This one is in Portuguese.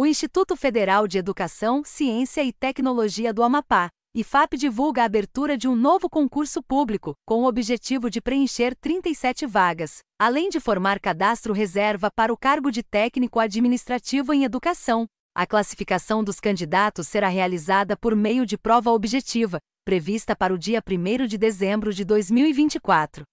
O Instituto Federal de Educação, Ciência e Tecnologia do Amapá, IFAP divulga a abertura de um novo concurso público, com o objetivo de preencher 37 vagas, além de formar cadastro reserva para o cargo de técnico administrativo em educação. A classificação dos candidatos será realizada por meio de prova objetiva, prevista para o dia 1 de dezembro de 2024.